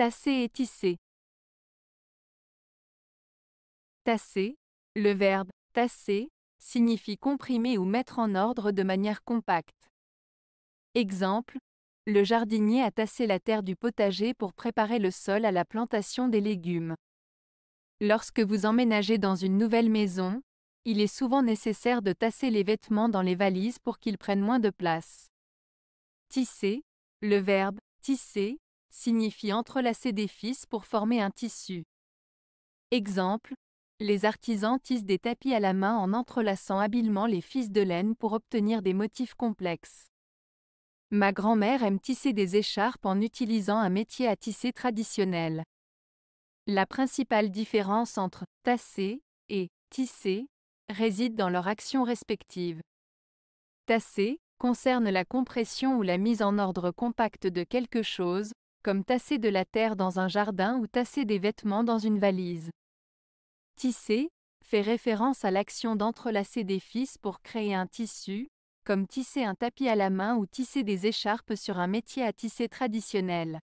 Tasser et tisser. Tasser, le verbe tasser, signifie comprimer ou mettre en ordre de manière compacte. Exemple, le jardinier a tassé la terre du potager pour préparer le sol à la plantation des légumes. Lorsque vous emménagez dans une nouvelle maison, il est souvent nécessaire de tasser les vêtements dans les valises pour qu'ils prennent moins de place. Tisser, le verbe tisser, signifie entrelacer des fils pour former un tissu. Exemple, les artisans tissent des tapis à la main en entrelaçant habilement les fils de laine pour obtenir des motifs complexes. Ma grand-mère aime tisser des écharpes en utilisant un métier à tisser traditionnel. La principale différence entre tasser et tisser réside dans leur action respective. Tasser concerne la compression ou la mise en ordre compacte de quelque chose, comme tasser de la terre dans un jardin ou tasser des vêtements dans une valise. Tisser fait référence à l'action d'entrelacer des fils pour créer un tissu, comme tisser un tapis à la main ou tisser des écharpes sur un métier à tisser traditionnel.